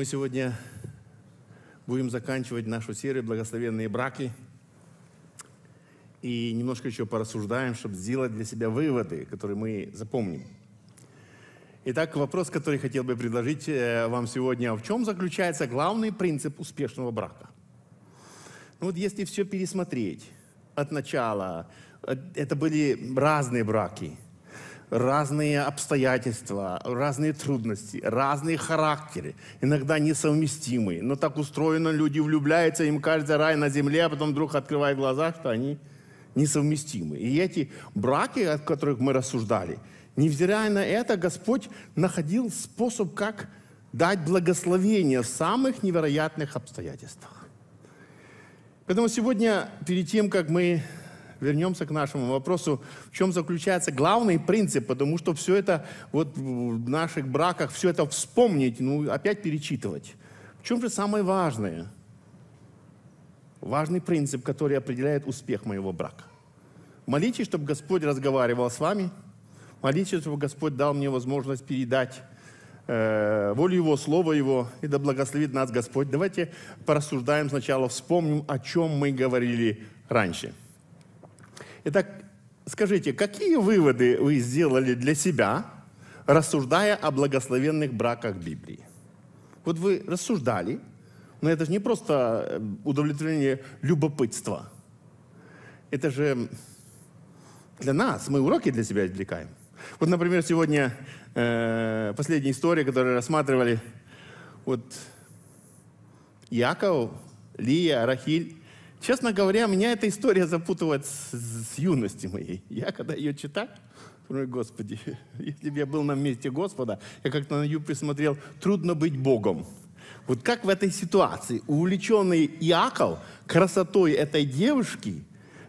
Мы сегодня будем заканчивать нашу серию «Благословенные браки». И немножко еще порассуждаем, чтобы сделать для себя выводы, которые мы запомним. Итак, вопрос, который хотел бы предложить э, вам сегодня. А в чем заключается главный принцип успешного брака? Ну вот если все пересмотреть от начала, э, это были разные браки – разные обстоятельства, разные трудности, разные характеры, иногда несовместимые. Но так устроено, люди влюбляются, им кажется рай на земле, а потом вдруг открывают глаза, что они несовместимы. И эти браки, о которых мы рассуждали, невзирая на это, Господь находил способ, как дать благословение в самых невероятных обстоятельствах. Поэтому сегодня, перед тем, как мы вернемся к нашему вопросу, в чем заключается главный принцип, потому что все это вот в наших браках, все это вспомнить, ну, опять перечитывать. В чем же самое важное? Важный принцип, который определяет успех моего брака. Молитесь, чтобы Господь разговаривал с вами. Молитесь, чтобы Господь дал мне возможность передать э, волю Его, Слово Его, и да благословит нас Господь. Давайте порассуждаем сначала, вспомним, о чем мы говорили раньше. Итак, скажите, какие выводы вы сделали для себя, рассуждая о благословенных браках Библии? Вот вы рассуждали, но это же не просто э, удовлетворение любопытства. Это же для нас, мы уроки для себя извлекаем. Вот, например, сегодня э, последняя история, которую рассматривали, вот Яков, Лия, Рахиль Честно говоря, меня эта история запутывает с, с юности моей. Я когда ее читал, Ой, Господи, если бы я был на месте Господа, я как-то на юбке смотрел «Трудно быть Богом». Вот как в этой ситуации увлеченный Иаков красотой этой девушки,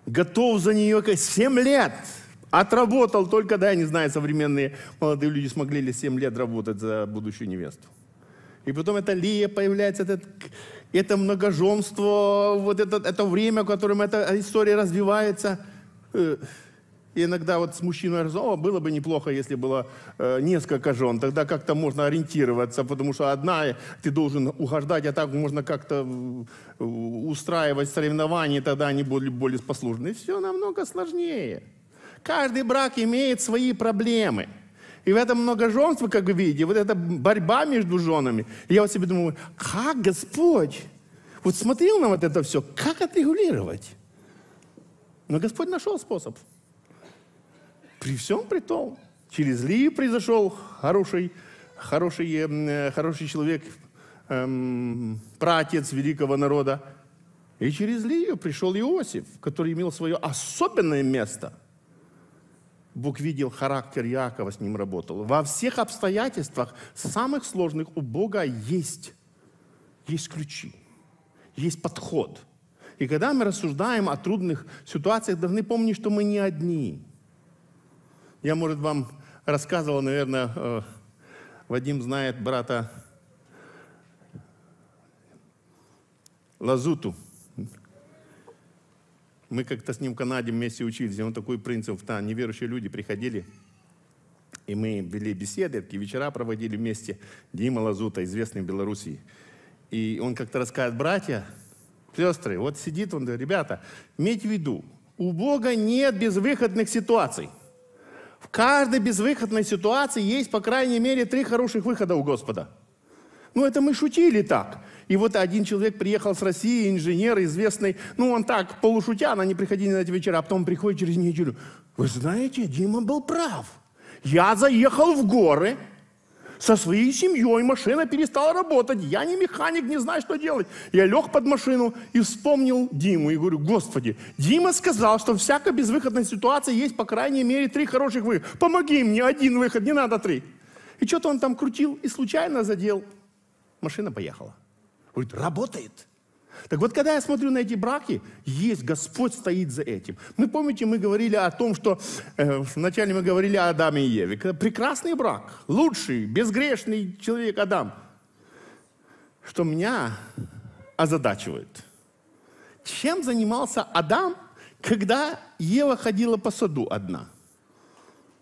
готов за нее 7 лет, отработал только, да, я не знаю, современные молодые люди смогли ли 7 лет работать за будущую невесту. И потом эта Лия появляется, этот, это многоженство, вот это, это время, в котором эта история развивается. Э, и иногда вот с мужчиной говорят, о, было бы неплохо, если было э, несколько жен, тогда как-то можно ориентироваться, потому что одна э, ты должен угождать, а так можно как-то э, устраивать соревнования, тогда они будут более послужны. все намного сложнее. Каждый брак имеет свои проблемы – и в этом многоженство, как вы видите, вот эта борьба между женами. И я вот себе думаю, как Господь вот смотрел на вот это все, как отрегулировать? Но Господь нашел способ. При всем при том, через Ли произошел хороший, хороший, э, хороший человек, эм, пратец великого народа. И через Лию пришел Иосиф, который имел свое особенное место – Бог видел характер Иакова, с ним работал. Во всех обстоятельствах, самых сложных, у Бога есть, есть ключи, есть подход. И когда мы рассуждаем о трудных ситуациях, должны помнить, что мы не одни. Я, может, вам рассказывал, наверное, э, Вадим знает брата Лазуту. Мы как-то с ним в Канаде вместе учились, и он такой принцип, да, неверующие люди приходили, и мы вели беседы, такие вечера проводили вместе. Дима Лазута, известный в Белоруссии. И он как-то рассказывает, братья, сестры, вот сидит он, говорит, ребята, иметь в виду, у Бога нет безвыходных ситуаций. В каждой безвыходной ситуации есть, по крайней мере, три хороших выхода у Господа – ну, это мы шутили так. И вот один человек приехал с России, инженер известный. Ну, он так, полушутя, она не приходила на эти вечера, а потом приходит через неделю. Вы знаете, Дима был прав. Я заехал в горы со своей семьей, машина перестала работать. Я не механик, не знаю, что делать. Я лег под машину и вспомнил Диму. И говорю, господи, Дима сказал, что в всякой безвыходной ситуации есть, по крайней мере, три хороших выхода. Помоги мне, один выход, не надо три. И что-то он там крутил и случайно задел машина поехала. Говорит, работает. Так вот, когда я смотрю на эти браки, есть, Господь стоит за этим. Мы помните, мы говорили о том, что э, вначале мы говорили о Адаме и Еве. Прекрасный брак, лучший, безгрешный человек Адам. Что меня озадачивает. Чем занимался Адам, когда Ева ходила по саду одна?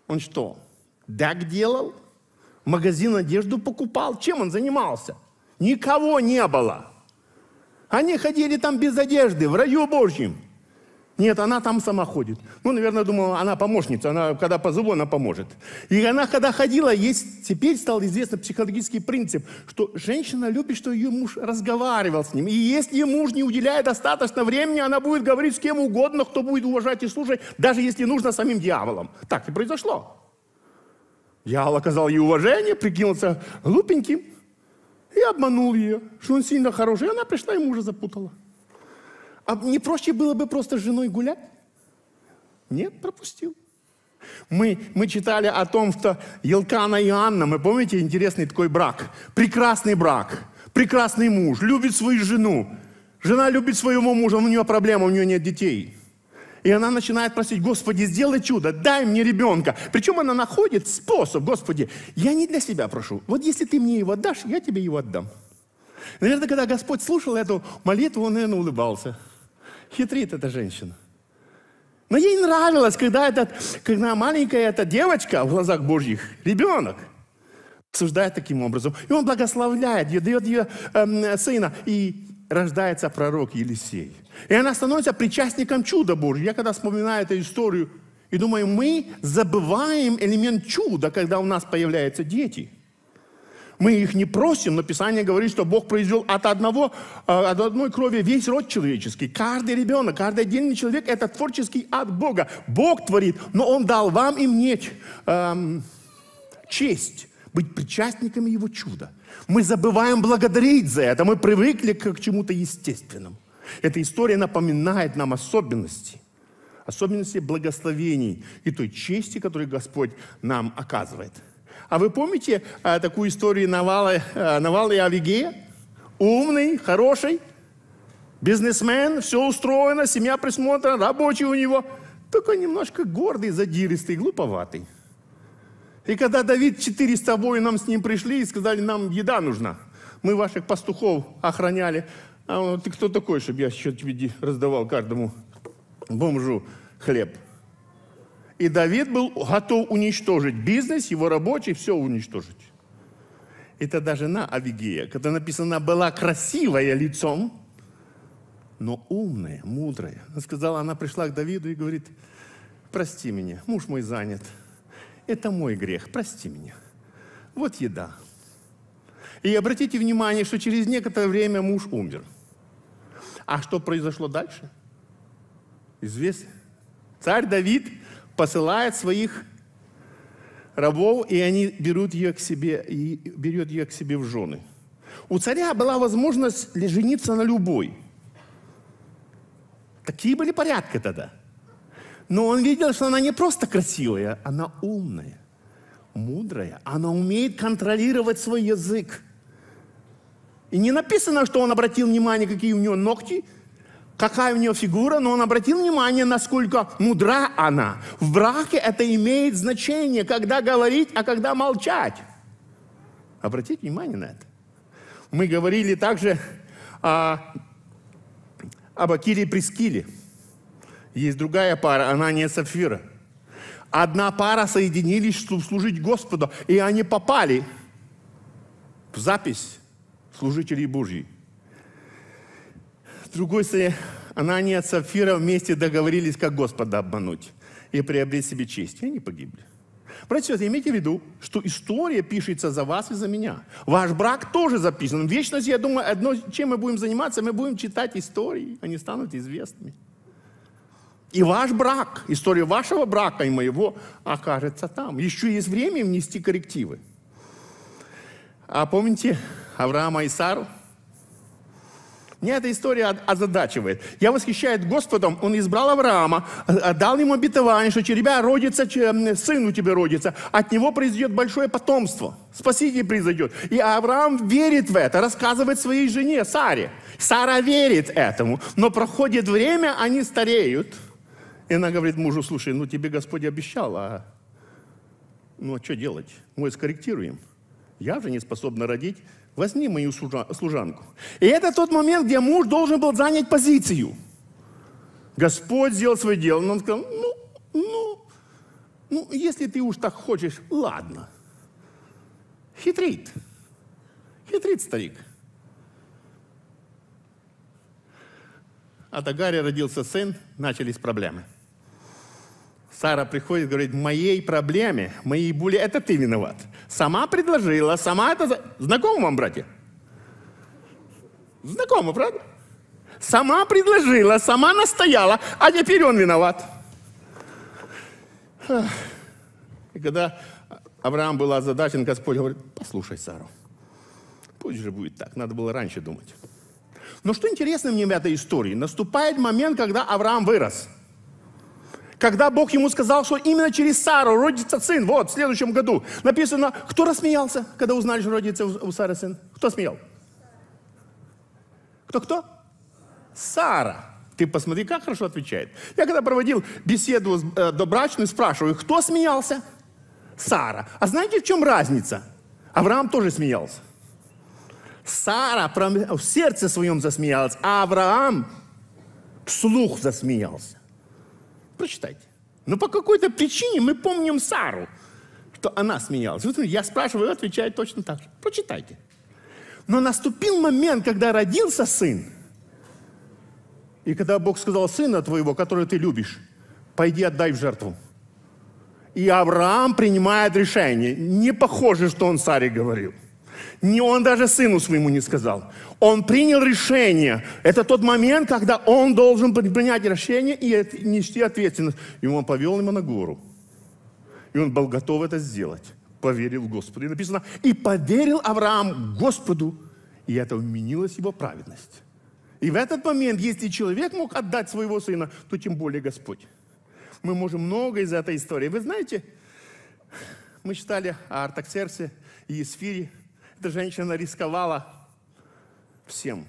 Он что, даг делал? Магазин одежду покупал? Чем он занимался? Никого не было. Они ходили там без одежды, в раю Божьем. Нет, она там сама ходит. Ну, наверное, думала, она помощница, она, когда позову, она поможет. И она, когда ходила, есть, теперь стал известен психологический принцип, что женщина любит, что ее муж разговаривал с ним. И если муж не уделяет достаточно времени, она будет говорить с кем угодно, кто будет уважать и слушать, даже если нужно самим дьяволом. Так и произошло. Дьявол оказал ей уважение, прикинулся глупеньким – и обманул ее, что он сильно хороший. И она пришла и мужа запутала. А не проще было бы просто с женой гулять? Нет, пропустил. Мы, мы читали о том, что Елкана и Анна, мы помните, интересный такой брак. Прекрасный брак, прекрасный муж, любит свою жену. Жена любит своего мужа, у нее проблема, у нее нет детей. И она начинает просить, Господи, сделай чудо, дай мне ребенка. Причем она находит способ, Господи, я не для себя прошу. Вот если ты мне его дашь, я тебе его отдам. Наверное, когда Господь слушал эту молитву, он, наверное, улыбался. Хитрит эта женщина. Но ей нравилось, когда, этот, когда маленькая эта девочка в глазах Божьих, ребенок, обсуждает таким образом. И он благословляет ее, дает ее э, эм, сына. И рождается пророк Елисей. И она становится причастником чуда Божьего. Я когда вспоминаю эту историю, и думаю, мы забываем элемент чуда, когда у нас появляются дети. Мы их не просим, но Писание говорит, что Бог произвел от, одного, э, от одной крови весь род человеческий. Каждый ребенок, каждый отдельный человек – это творческий от Бога. Бог творит, но Он дал вам и мне эм, честь быть причастниками Его чуда. Мы забываем благодарить за это, мы привыкли к, чему-то естественному. Эта история напоминает нам особенности, особенности благословений и той чести, которую Господь нам оказывает. А вы помните а, такую историю Навала, а, Навала и Авигея? Умный, хороший, бизнесмен, все устроено, семья присмотрена, рабочий у него. Только немножко гордый, задиристый, глуповатый – и когда Давид 400 воинам с ним пришли и сказали, нам еда нужна. Мы ваших пастухов охраняли. А он, ты кто такой, чтобы я еще тебе раздавал каждому бомжу хлеб? И Давид был готов уничтожить бизнес, его рабочий, все уничтожить. Это даже на Авигея, когда написано, была красивая лицом, но умная, мудрая. Она сказала, она пришла к Давиду и говорит, прости меня, муж мой занят – это мой грех, прости меня. Вот еда. И обратите внимание, что через некоторое время муж умер. А что произошло дальше? Известно. Царь Давид посылает своих рабов, и они берут ее к себе, и берет ее к себе в жены. У царя была возможность жениться на любой. Такие были порядки тогда. Но он видел, что она не просто красивая, она умная, мудрая. Она умеет контролировать свой язык. И не написано, что он обратил внимание, какие у нее ногти, какая у нее фигура, но он обратил внимание, насколько мудра она. В браке это имеет значение, когда говорить, а когда молчать. Обратите внимание на это. Мы говорили также о, а, об Акиле и Прискиле. Есть другая пара, Анания и Сапфира. Одна пара соединились, чтобы служить Господу, и они попали в запись служителей Божьей. С другой стороны, Анания и Сапфира вместе договорились, как Господа обмануть и приобрести себе честь. И они погибли. Братья, имейте в виду, что история пишется за вас и за меня. Ваш брак тоже записан. Вечность, я думаю, одно, чем мы будем заниматься, мы будем читать истории. Они станут известными. И ваш брак, история вашего брака и моего окажется там. Еще есть время внести коррективы. А помните Авраама и Сару? Меня эта история озадачивает. Я восхищаюсь Господом. Он избрал Авраама, э, дал ему обетование, что тебя родится, сын у тебя родится. От него произойдет большое потомство. Спаситель произойдет. И Авраам верит в это, рассказывает своей жене Саре. Сара верит этому. Но проходит время, они стареют – и она говорит мужу, слушай, ну тебе Господь обещал, а ну а что делать? Мы скорректируем. Я же не способна родить. Возьми мою служанку. И это тот момент, где муж должен был занять позицию. Господь сделал свое дело, но он сказал, ну, ну, ну, если ты уж так хочешь, ладно. Хитрит. Хитрит старик. От Агари родился сын, начались проблемы. Сара приходит, говорит, моей проблеме, моей боли, это ты виноват. Сама предложила, сама это... Знакомо вам, братья? Знакомо, правда? Сама предложила, сама настояла, а теперь он виноват. И когда Авраам был озадачен, Господь говорит, послушай Сару, пусть же будет так, надо было раньше думать. Но что интересно мне в этой истории? Наступает момент, когда Авраам вырос – когда Бог ему сказал, что именно через Сару родится сын, вот, в следующем году, написано, кто рассмеялся, когда узнали, что родится у Сары сын? Кто смеял? Кто-кто? Сара. Ты посмотри, как хорошо отвечает. Я когда проводил беседу с, э, добрачную, спрашиваю, кто смеялся? Сара. А знаете, в чем разница? Авраам тоже смеялся. Сара в сердце своем засмеялась, а Авраам вслух засмеялся. Прочитайте. Но ну, по какой-то причине мы помним Сару, что она сменялась. Вот я спрашиваю, отвечает точно так же. Прочитайте. Но наступил момент, когда родился сын. И когда Бог сказал, сына твоего, которого ты любишь, пойди отдай в жертву. И Авраам принимает решение. Не похоже, что он Саре говорил. Не он даже сыну своему не сказал. Он принял решение. Это тот момент, когда он должен принять решение и нести ответственность. И он повел его на гору. И он был готов это сделать. Поверил Господу. И написано, и поверил Авраам Господу, и это уменилось его праведность. И в этот момент, если человек мог отдать своего сына, то тем более Господь. Мы можем много из этой истории. Вы знаете, мы читали о Артаксерсе и Есфире, эта женщина рисковала всем.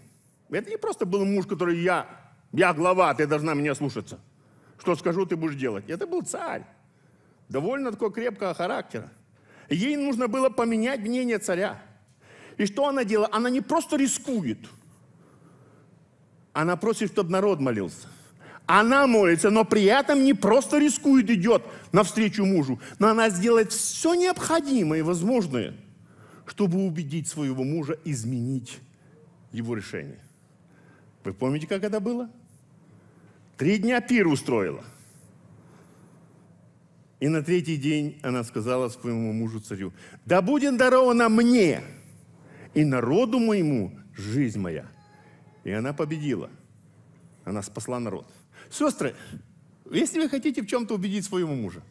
Это не просто был муж, который я, я глава, ты должна меня слушаться. Что скажу, ты будешь делать. Это был царь. Довольно такого крепкого характера. Ей нужно было поменять мнение царя. И что она делала? Она не просто рискует. Она просит, чтобы народ молился. Она молится, но при этом не просто рискует, идет навстречу мужу, но она сделает все необходимое и возможное – чтобы убедить своего мужа изменить его решение. Вы помните, как это было? Три дня пир устроила. И на третий день она сказала своему мужу царю, «Да будет дарована мне и народу моему жизнь моя». И она победила. Она спасла народ. Сестры, если вы хотите в чем-то убедить своего мужа,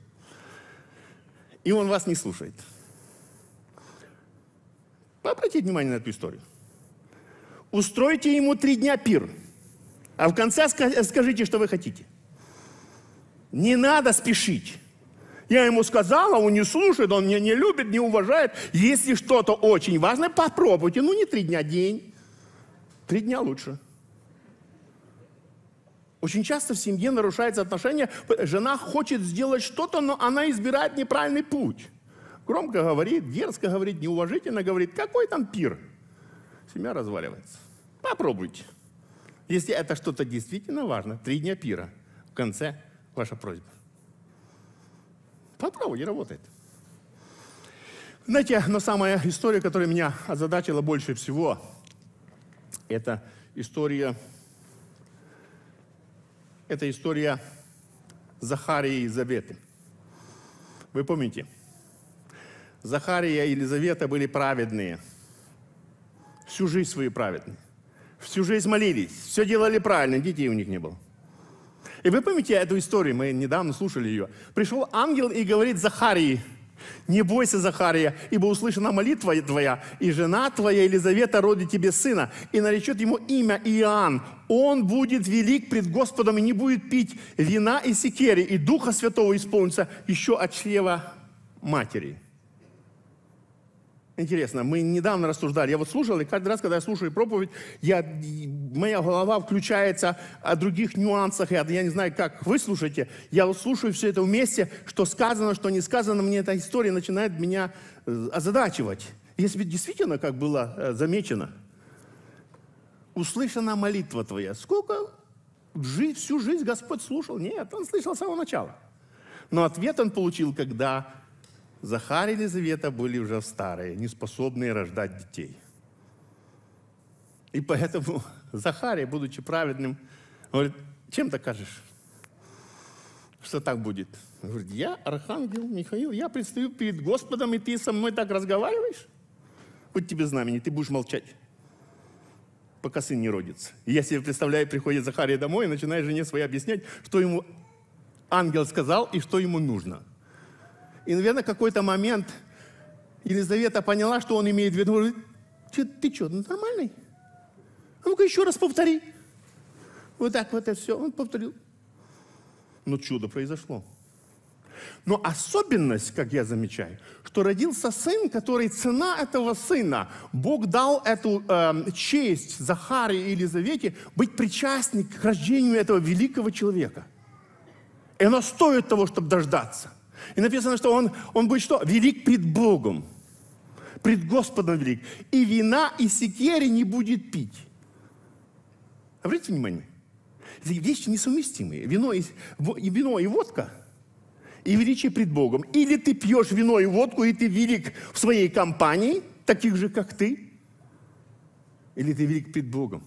и он вас не слушает – Обратите внимание на эту историю. Устройте ему три дня пир, а в конце скажите, что вы хотите. Не надо спешить. Я ему сказала, он не слушает, он меня не любит, не уважает. Если что-то очень важное, попробуйте. Ну, не три дня день. Три дня лучше. Очень часто в семье нарушается отношение. Жена хочет сделать что-то, но она избирает неправильный путь. Громко говорит, дерзко говорит, неуважительно говорит. Какой там пир? Семья разваливается. Попробуйте. Если это что-то действительно важно, три дня пира. В конце ваша просьба. Попробуйте, работает. Знаете, но самая история, которая меня озадачила больше всего, это история, это история Захарии и Заветы. Вы помните, Захария и Елизавета были праведные. Всю жизнь свою праведные. Всю жизнь молились, все делали правильно, детей у них не было. И вы помните эту историю, мы недавно слушали ее. Пришел ангел и говорит Захарии, не бойся, Захария, ибо услышана молитва твоя, и жена твоя Елизавета родит тебе сына, и наречет ему имя Иоанн. Он будет велик пред Господом и не будет пить вина и секери, и Духа Святого исполнится еще от чрева матери. Интересно, мы недавно рассуждали, я вот слушал, и каждый раз, когда я слушаю проповедь, я, моя голова включается о других нюансах, я, я не знаю, как вы слушаете, я вот слушаю все это вместе, что сказано, что не сказано, мне эта история начинает меня э, озадачивать. Если действительно, как было э, замечено, услышана молитва твоя, сколько всю жизнь Господь слушал? Нет, он слышал с самого начала. Но ответ он получил, когда Захар и Елизавета были уже старые, неспособные рождать детей. И поэтому Захария, будучи праведным, говорит, чем докажешь, что так будет? говорит, я архангел Михаил, я предстаю перед Господом, и ты со мной так разговариваешь? Будь тебе знамени, ты будешь молчать, пока сын не родится. И я себе представляю, приходит Захария домой и начинает жене своей объяснять, что ему ангел сказал и что ему нужно – и, наверное, какой-то момент Елизавета поняла, что он имеет в виду. ты, ты что, ну, нормальный? А ну-ка еще раз повтори. Вот так вот это все. Он повторил. Но чудо произошло. Но особенность, как я замечаю, что родился сын, который цена этого сына, Бог дал эту э, честь Захаре и Елизавете быть причастник к рождению этого великого человека. И она стоит того, чтобы дождаться. И написано, что он, он будет что? Велик пред Богом. Пред Господом велик. И вина, и секери не будет пить. Обратите внимание. Эти вещи несовместимые. Вино и, вино и водка и величие пред Богом. Или ты пьешь вино и водку, и ты велик в своей компании, таких же, как ты, или ты велик пред Богом.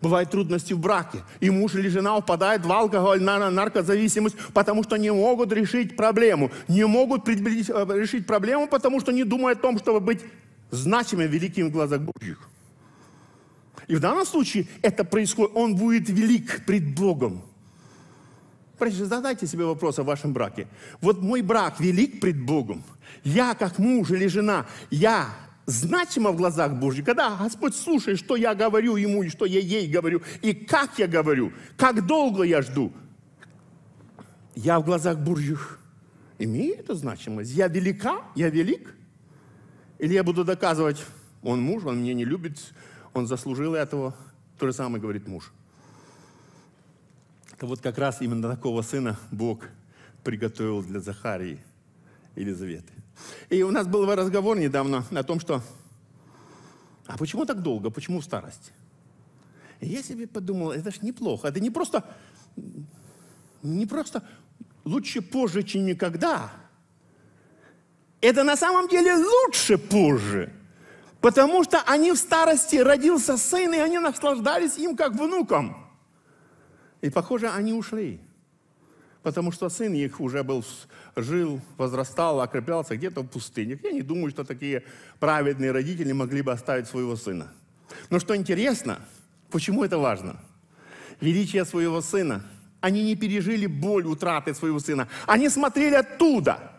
Бывают трудности в браке. И муж или жена упадает в алкоголь, на наркозависимость, потому что не могут решить проблему. Не могут э, решить проблему, потому что не думают о том, чтобы быть значимым, великим в глазах Божьих. И в данном случае это происходит. Он будет велик пред Богом. Задайте себе вопрос о вашем браке. Вот мой брак велик пред Богом. Я, как муж или жена, я Значима в глазах Божьих, когда Господь слушает, что я говорю ему и что я ей говорю, и как я говорю, как долго я жду, я в глазах Божьих имею эту значимость? Я велика? Я велик? Или я буду доказывать, он муж, он меня не любит, он заслужил этого? То же самое говорит муж. Это вот как раз именно такого сына Бог приготовил для Захарии Елизаветы. И у нас был разговор недавно о том, что а почему так долго, почему старость? И я себе подумал, это ж неплохо, это не просто, не просто лучше позже, чем никогда. Это на самом деле лучше позже, потому что они в старости родился сын, и они наслаждались им как внуком. И, похоже, они ушли потому что сын их уже был, жил, возрастал, окреплялся где-то в пустыне. Я не думаю, что такие праведные родители могли бы оставить своего сына. Но что интересно, почему это важно? Величие своего сына. Они не пережили боль утраты своего сына. Они смотрели оттуда –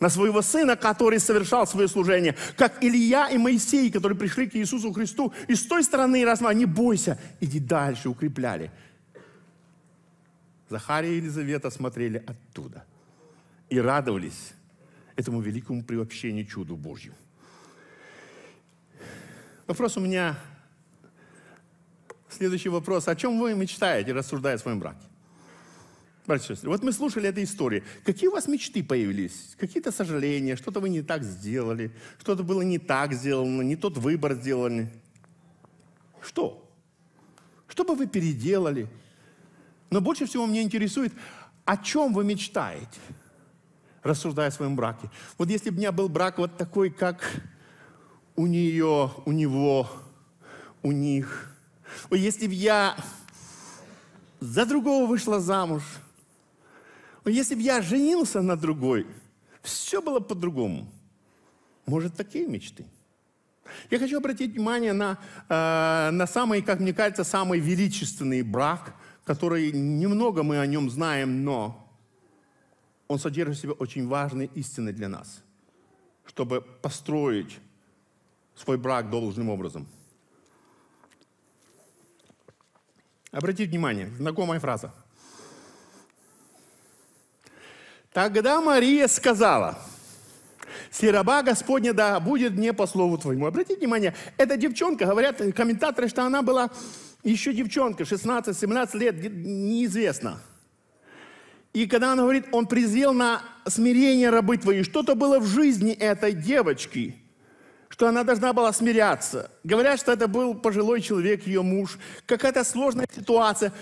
на своего сына, который совершал свое служение, как Илья и Моисей, которые пришли к Иисусу Христу, и с той стороны, раз они бойся, иди дальше, укрепляли. Захария и Елизавета смотрели оттуда и радовались этому великому приобщению чуду Божью. Вопрос у меня, следующий вопрос. О чем вы мечтаете, рассуждая о своем браке? Братья и сестры, вот мы слушали этой истории. Какие у вас мечты появились? Какие-то сожаления, что-то вы не так сделали, что-то было не так сделано, не тот выбор сделали. Что? Что бы вы переделали? Но больше всего меня интересует, о чем вы мечтаете, рассуждая о своем браке. Вот если бы у меня был брак вот такой, как у нее, у него, у них. Вот если бы я за другого вышла замуж, вот если бы я женился на другой, все было по-другому. Может, такие мечты? Я хочу обратить внимание на, э, на самый, как мне кажется, самый величественный брак – который немного мы о нем знаем, но он содержит в себе очень важные истины для нас, чтобы построить свой брак должным образом. Обратите внимание, знакомая фраза. Тогда Мария сказала, «Сераба Господня да будет мне по слову твоему». Обратите внимание, эта девчонка, говорят комментаторы, что она была еще девчонка, 16-17 лет, неизвестно. И когда она говорит, он призвел на смирение рабы твои, что-то было в жизни этой девочки, что она должна была смиряться. Говорят, что это был пожилой человек, ее муж. Какая-то сложная ситуация.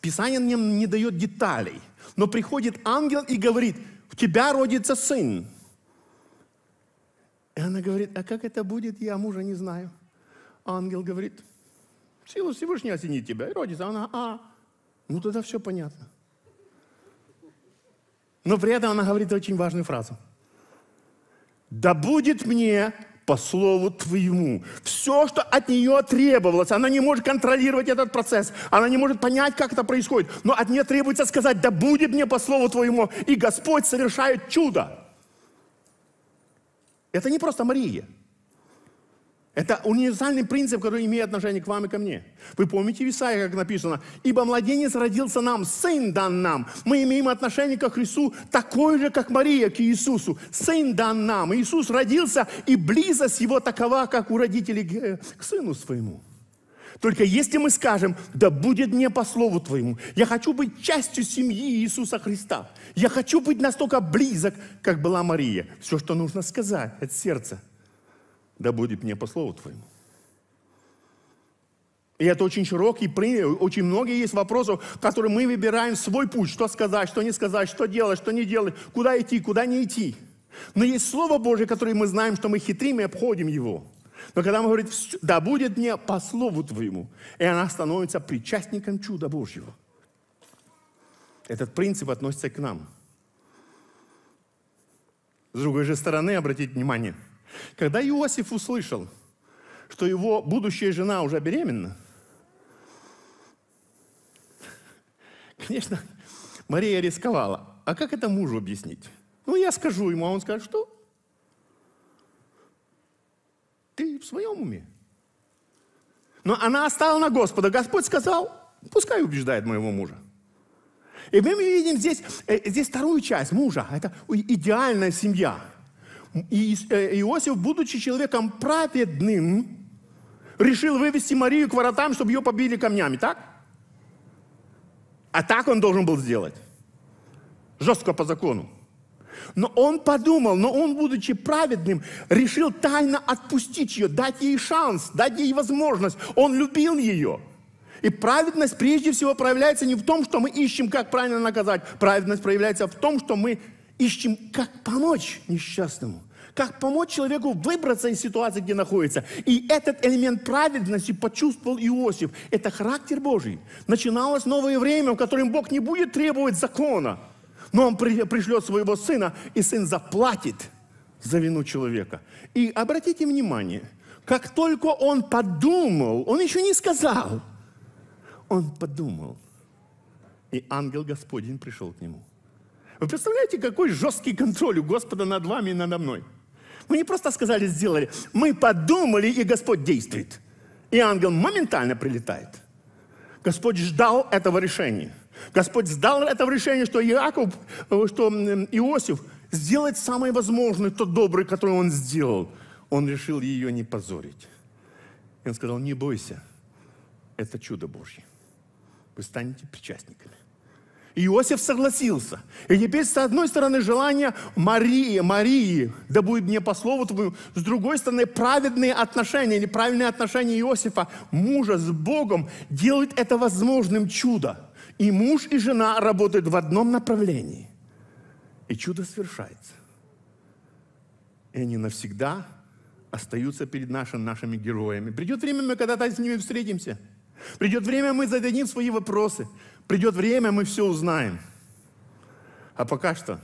Писание нам не дает деталей. Но приходит ангел и говорит, у тебя родится сын. И она говорит, а как это будет, я мужа не знаю. Ангел говорит, Сила Всевышнего осенит тебя. И родится она, а, ну тогда все понятно. Но при этом она говорит очень важную фразу. «Да будет мне по слову твоему». Все, что от нее требовалось, она не может контролировать этот процесс, она не может понять, как это происходит, но от нее требуется сказать, да будет мне по слову твоему, и Господь совершает чудо. Это не просто Мария. Это универсальный принцип, который имеет отношение к вам и ко мне. Вы помните в Исаии, как написано, «Ибо младенец родился нам, сын дан нам». Мы имеем отношение к Христу такое же, как Мария к Иисусу. Сын дан нам. Иисус родился, и близость его такова, как у родителей э, к сыну своему. Только если мы скажем, да будет мне по слову твоему, я хочу быть частью семьи Иисуса Христа, я хочу быть настолько близок, как была Мария. Все, что нужно сказать от сердца – да будет мне по слову твоему. И это очень широкий пример. Очень многие есть вопросов, которые мы выбираем свой путь. Что сказать, что не сказать, что делать, что не делать, куда идти, куда не идти. Но есть Слово Божье, которое мы знаем, что мы хитрим и обходим его. Но когда мы говорим, да будет мне по слову твоему, и она становится причастником чуда Божьего. Этот принцип относится к нам. С другой же стороны, обратите внимание – когда Иосиф услышал, что его будущая жена уже беременна, конечно, Мария рисковала. А как это мужу объяснить? Ну, я скажу ему, а он скажет, что? Ты в своем уме? Но она осталась на Господа. Господь сказал, пускай убеждает моего мужа. И мы видим здесь, э, здесь вторую часть мужа. Это идеальная семья. Э, Иосиф, будучи человеком праведным, решил вывести Марию к воротам, чтобы ее побили камнями, так? А так он должен был сделать. Жестко по закону. Но он подумал, но он, будучи праведным, решил тайно отпустить ее, дать ей шанс, дать ей возможность. Он любил ее. И праведность прежде всего проявляется не в том, что мы ищем, как правильно наказать. Праведность проявляется в том, что мы ищем, как помочь несчастному как помочь человеку выбраться из ситуации, где находится. И этот элемент праведности почувствовал Иосиф. Это характер Божий. Начиналось новое время, в котором Бог не будет требовать закона, но Он пришлет своего сына, и сын заплатит за вину человека. И обратите внимание, как только он подумал, он еще не сказал, он подумал, и ангел Господень пришел к нему. Вы представляете, какой жесткий контроль у Господа над вами и надо мной – мы не просто сказали, сделали. Мы подумали, и Господь действует. И ангел моментально прилетает. Господь ждал этого решения. Господь ждал этого решения, что Иаков, э, что Иосиф сделает самое возможное, то доброе, которое он сделал. Он решил ее не позорить. И он сказал, не бойся, это чудо Божье. Вы станете причастниками. Иосиф согласился. И теперь, с одной стороны, желание Марии, Марии, да будет мне по слову твоему, с другой стороны, праведные отношения неправильные отношения Иосифа, мужа с Богом, делают это возможным чудо. И муж, и жена работают в одном направлении. И чудо свершается. И они навсегда остаются перед нашими нашими героями. Придет время, мы когда-то с ними встретимся – Придет время, мы зададим свои вопросы. Придет время, мы все узнаем. А пока что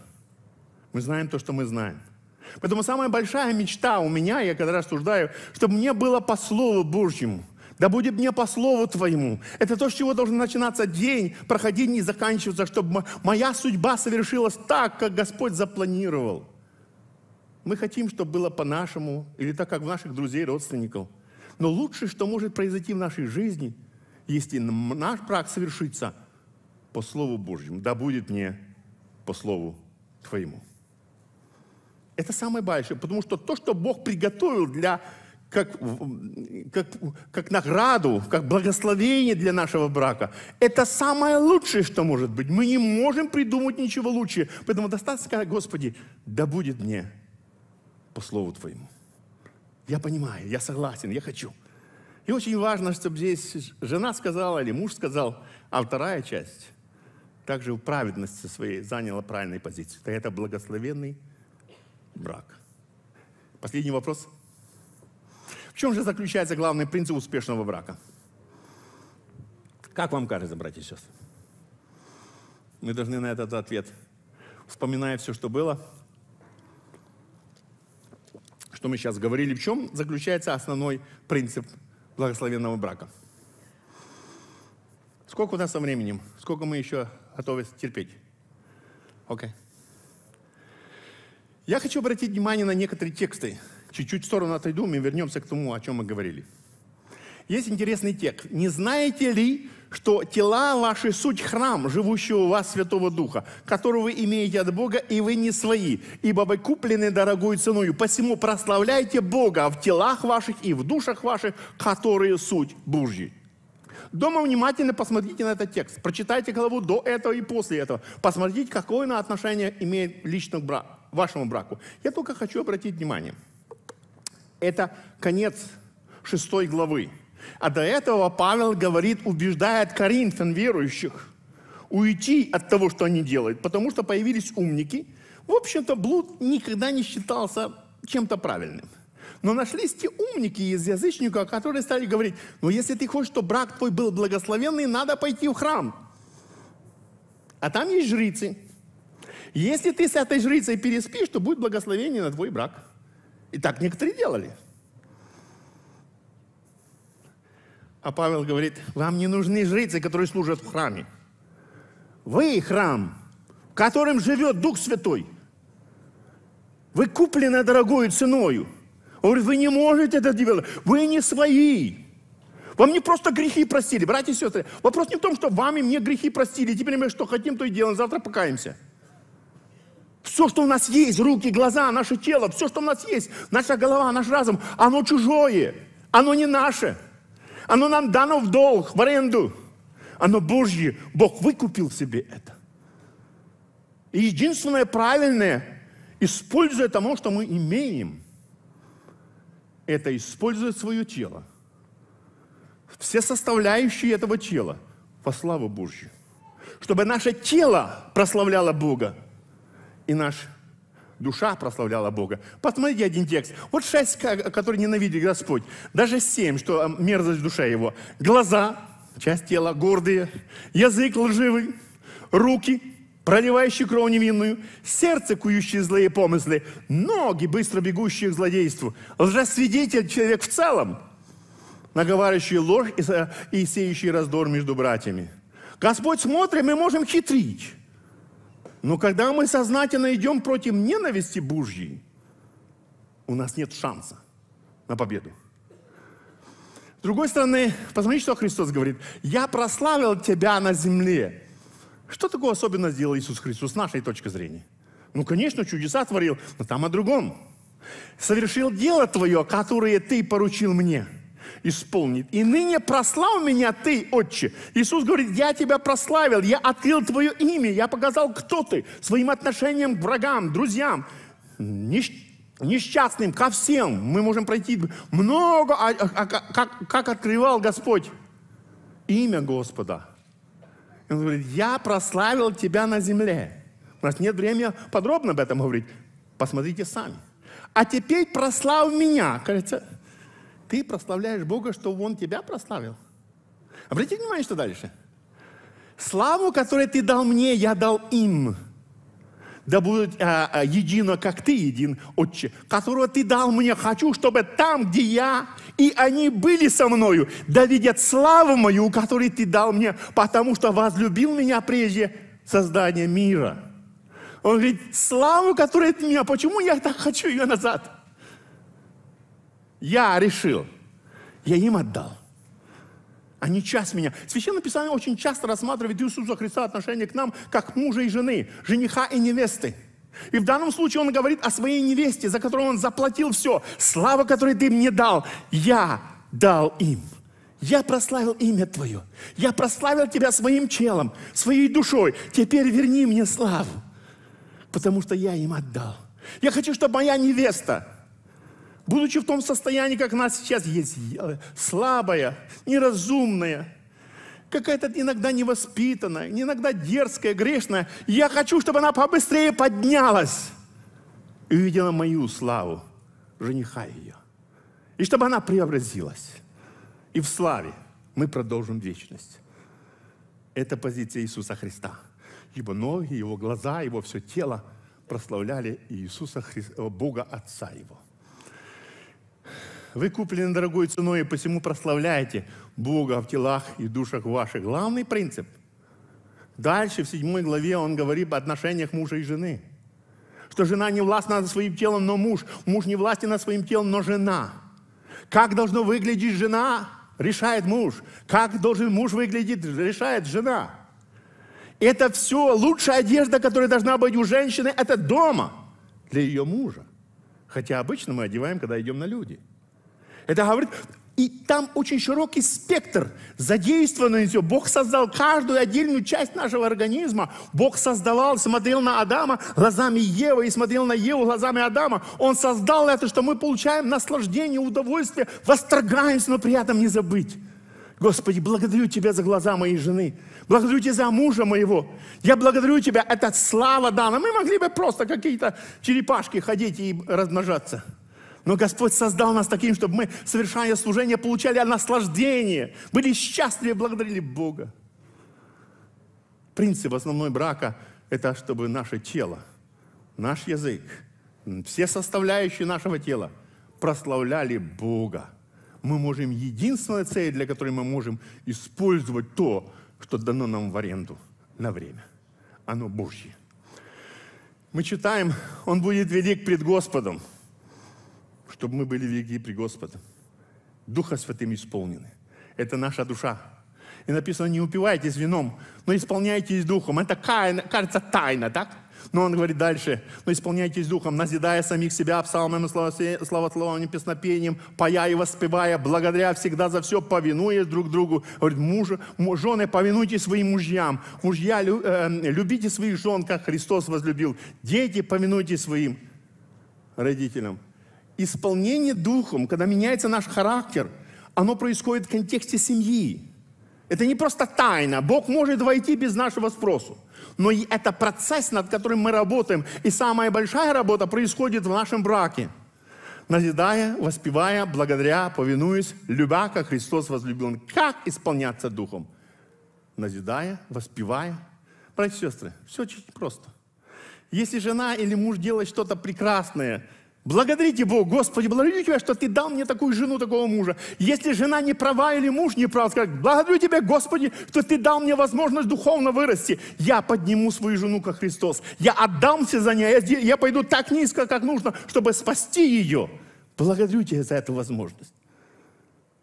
мы знаем то, что мы знаем. Поэтому самая большая мечта у меня, я когда рассуждаю, чтобы мне было по Слову Божьему. Да будет мне по Слову Твоему. Это то, с чего должен начинаться день, проходить и заканчиваться, чтобы моя судьба совершилась так, как Господь запланировал. Мы хотим, чтобы было по-нашему, или так, как в наших друзей, родственников. Но лучшее, что может произойти в нашей жизни – если наш брак совершится по Слову Божьему, да будет мне по Слову Твоему. Это самое большое, потому что то, что Бог приготовил для, как, как, как награду, как благословение для нашего брака, это самое лучшее, что может быть. Мы не можем придумать ничего лучше. Поэтому достаточно сказать, Господи, да будет мне по Слову Твоему. Я понимаю, я согласен, я хочу – и очень важно, чтобы здесь жена сказала или муж сказал, а вторая часть также в праведности своей заняла правильную позицию. Это благословенный брак. Последний вопрос. В чем же заключается главный принцип успешного брака? Как вам кажется, братья и сестры? Мы должны на этот ответ, вспоминая все, что было, что мы сейчас говорили, в чем заключается основной принцип благословенного брака. Сколько у нас со временем? Сколько мы еще готовы терпеть? Окей. Okay. Я хочу обратить внимание на некоторые тексты. Чуть-чуть в сторону отойду, мы вернемся к тому, о чем мы говорили. Есть интересный текст. «Не знаете ли, что тела ваши – суть храм, живущего у вас Святого Духа, которого вы имеете от Бога, и вы не свои, ибо вы куплены дорогой ценой. Посему прославляйте Бога в телах ваших и в душах ваших, которые суть Божьей. Дома внимательно посмотрите на этот текст. Прочитайте главу до этого и после этого. Посмотрите, какое она отношение имеет лично к браку, вашему браку. Я только хочу обратить внимание. Это конец шестой главы. А до этого Павел говорит, убеждает Коринфян верующих уйти от того, что они делают, потому что появились умники. В общем-то, блуд никогда не считался чем-то правильным. Но нашлись те умники из язычников, которые стали говорить, ну если ты хочешь, чтобы брак твой был благословенный, надо пойти в храм. А там есть жрицы. Если ты с этой жрицей переспишь, то будет благословение на твой брак. И так некоторые делали. А Павел говорит, вам не нужны жрицы, которые служат в храме. Вы храм, в котором живет Дух Святой. Вы куплены дорогою ценою. Он говорит, вы не можете это делать. Вы не свои. Вам не просто грехи простили, братья и сестры. Вопрос не в том, что вам и мне грехи простили. Теперь мы что хотим, то и делаем. Завтра покаемся. Все, что у нас есть, руки, глаза, наше тело, все, что у нас есть, наша голова, наш разум, оно чужое, оно не наше. Оно нам дано в долг, в аренду. Оно Божье. Бог выкупил себе это. И единственное правильное, используя тому, что мы имеем, это использовать свое тело. Все составляющие этого тела во славу Божью. Чтобы наше тело прославляло Бога и наш душа прославляла Бога. Посмотрите один текст. Вот шесть, которые ненавидит Господь. Даже семь, что э, мерзость в его. Глаза, часть тела гордые, язык лживый, руки, проливающие кровь невинную, сердце, кующие злые помыслы, ноги, быстро бегущие к злодейству, лжесвидетель человек в целом, наговаривающий ложь и, э, и сеющий раздор между братьями. Господь смотрит, мы можем хитрить. Но когда мы сознательно идем против ненависти Божьей, у нас нет шанса на победу. С другой стороны, посмотрите, что Христос говорит. «Я прославил тебя на земле». Что такого особенно сделал Иисус Христос с нашей точки зрения? Ну, конечно, чудеса творил, но там о другом. «Совершил дело твое, которое ты поручил мне» исполнит. И ныне прослав меня ты, Отче. Иисус говорит, я тебя прославил, я открыл твое имя, я показал, кто ты, своим отношением к врагам, друзьям, несчастным, ко всем. Мы можем пройти много, а, а, а, как, как открывал Господь имя Господа. он говорит, я прославил тебя на земле. У нас нет времени подробно об этом говорить. Посмотрите сами. А теперь прослав меня. Кажется, ты прославляешь Бога, что Он тебя прославил. Обратите внимание, что дальше. Славу, которую ты дал мне, я дал им. Да будет а, а, едино, как ты един, Отче, которого ты дал мне, хочу, чтобы там, где я, и они были со мною, да видят славу мою, которую ты дал мне, потому что возлюбил меня прежде создания мира. Он говорит, славу, которую ты меня, почему я так хочу ее назад? Я решил. Я им отдал. Они часть меня. Священное Писание очень часто рассматривает Иисуса Христа отношение к нам как мужа и жены, жениха и невесты. И в данном случае он говорит о своей невесте, за которую он заплатил все. Слава, которую ты мне дал, я дал им. Я прославил имя Твое. Я прославил Тебя своим челом, своей душой. Теперь верни мне славу, потому что я им отдал. Я хочу, чтобы моя невеста, будучи в том состоянии, как у нас сейчас есть, э, слабая, неразумная, какая-то иногда невоспитанная, иногда дерзкая, грешная, я хочу, чтобы она побыстрее поднялась и увидела мою славу, жениха ее. И чтобы она преобразилась. И в славе мы продолжим вечность. Это позиция Иисуса Христа. Его ноги, его глаза, его все тело прославляли Иисуса Христа, э, Бога Отца его. Вы куплены дорогой ценой, и посему прославляете Бога в телах и душах ваших. Главный принцип. Дальше, в седьмой главе, он говорит об отношениях мужа и жены. Что жена не властна над своим телом, но муж. Муж не властен над своим телом, но жена. Как должно выглядеть жена, решает муж. Как должен муж выглядеть, решает жена. Это все лучшая одежда, которая должна быть у женщины, это дома для ее мужа. Хотя обычно мы одеваем, когда идем на люди – это говорит, и там очень широкий спектр задействовано все. Бог создал каждую отдельную часть нашего организма. Бог создавал, смотрел на Адама глазами Евы и смотрел на Еву глазами Адама. Он создал это, что мы получаем наслаждение, удовольствие, восторгаемся, но при этом не забыть. Господи, благодарю Тебя за глаза моей жены. Благодарю Тебя за мужа моего. Я благодарю Тебя, это слава дана. Мы могли бы просто какие-то черепашки ходить и размножаться. Но Господь создал нас таким, чтобы мы, совершая служение, получали наслаждение, были счастливы, благодарили Бога. Принцип основной брака – это чтобы наше тело, наш язык, все составляющие нашего тела прославляли Бога. Мы можем, единственная цель, для которой мы можем использовать то, что дано нам в аренду на время. Оно Божье. Мы читаем, он будет велик пред Господом – чтобы мы были велики при Господе. Духа Святым исполнены. Это наша душа. И написано, не упивайтесь вином, но исполняйтесь Духом. Это, кажется, тайна, так? Но он говорит дальше, но исполняйтесь Духом, назидая самих себя псалмами, славословом, песнопением, пая и воспевая, благодаря всегда за все, повинуясь друг другу. Говорит, муж, жены, повинуйтесь своим мужьям, мужья, эм, любите своих жен, как Христос возлюбил, дети, повинуйтесь своим родителям исполнение духом, когда меняется наш характер, оно происходит в контексте семьи. Это не просто тайна. Бог может войти без нашего спросу. Но это процесс, над которым мы работаем. И самая большая работа происходит в нашем браке. Назидая, воспевая, благодаря, повинуясь, любя, как Христос возлюбил. Как исполняться Духом? Назидая, воспевая. Братья и сестры, все очень просто. Если жена или муж делает что-то прекрасное – Благодарите Бога, Господи, благодарю Тебя, что Ты дал мне такую жену, такого мужа. Если жена не права или муж не прав, сказать, благодарю Тебя, Господи, что Ты дал мне возможность духовно вырасти. Я подниму свою жену, как Христос. Я отдамся за нее, я пойду так низко, как нужно, чтобы спасти ее. Благодарю Тебя за эту возможность.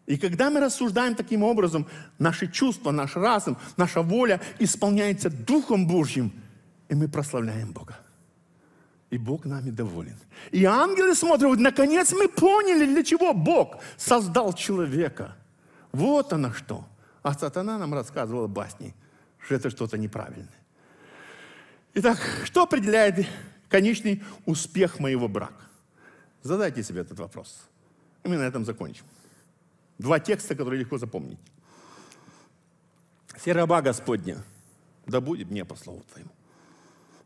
И когда мы рассуждаем таким образом, наши чувства, наш разум, наша воля исполняется Духом Божьим, и мы прославляем Бога. И Бог нами доволен. И ангелы смотрят, наконец мы поняли, для чего Бог создал человека. Вот оно что. А сатана нам рассказывал басни, что это что-то неправильное. Итак, что определяет конечный успех моего брака? Задайте себе этот вопрос. И мы на этом закончим. Два текста, которые легко запомнить. «Се раба Господня, да будет мне по слову Твоему».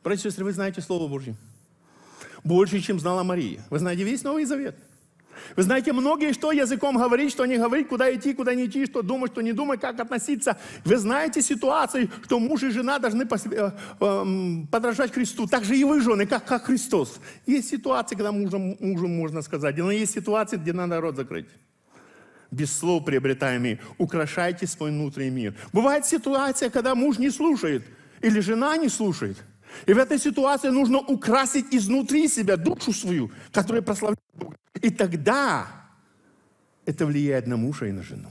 Братья и сестры, вы знаете Слово Божье больше, чем знала Мария. Вы знаете весь Новый Завет. Вы знаете многие, что языком говорить, что не говорить, куда идти, куда не идти, что думать, что не думать, как относиться. Вы знаете ситуации, что муж и жена должны э, эм, подражать Христу. Так же и вы, жены, как, как Христос. Есть ситуации, когда мужу, мужу можно сказать, но есть ситуации, где надо рот закрыть. Без слов приобретаем Украшайте свой внутренний мир. Бывает ситуация, когда муж не слушает или жена не слушает – и в этой ситуации нужно украсить изнутри себя душу свою, которая прославляет Бога. И тогда это влияет на мужа и на жену.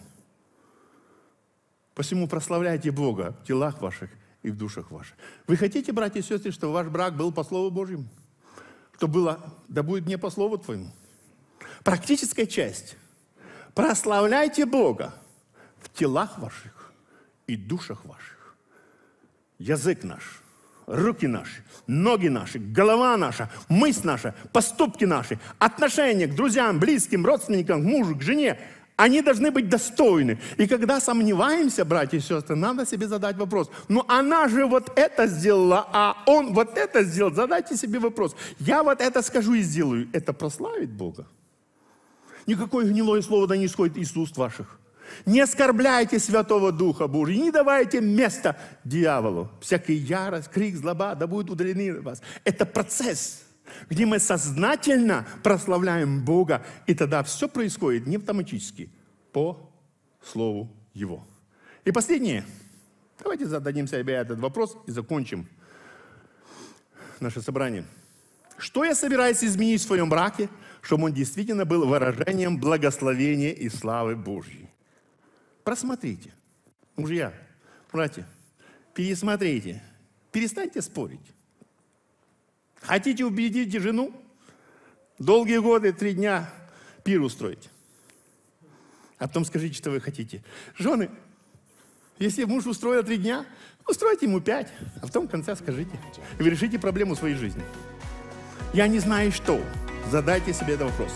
Посему прославляйте Бога в телах ваших и в душах ваших. Вы хотите, братья и сестры, чтобы ваш брак был по Слову Божьему? Что было, да будет мне по Слову Твоему. Практическая часть. Прославляйте Бога в телах ваших и душах ваших. Язык наш – руки наши, ноги наши, голова наша, мысль наша, поступки наши, отношения к друзьям, близким, родственникам, к мужу, к жене, они должны быть достойны. И когда сомневаемся, братья и сестры, надо себе задать вопрос. Ну, она же вот это сделала, а он вот это сделал. Задайте себе вопрос. Я вот это скажу и сделаю. Это прославит Бога. Никакое гнилое слово да не исходит из уст ваших. Не оскорбляйте Святого Духа Божия, не давайте места дьяволу. Всякий ярость, крик, злоба, да будут удалены вас. Это процесс, где мы сознательно прославляем Бога, и тогда все происходит не автоматически, по Слову Его. И последнее. Давайте зададим себе этот вопрос и закончим наше собрание. Что я собираюсь изменить в своем браке, чтобы он действительно был выражением благословения и славы Божьей? просмотрите. Мужья, братья, пересмотрите. Перестаньте спорить. Хотите убедить жену? Долгие годы, три дня пир устроить. А потом скажите, что вы хотите. Жены, если муж устроил три дня, устройте ему пять, а потом в конце скажите. вы решите проблему своей жизни. Я не знаю, что. Задайте себе этот вопрос.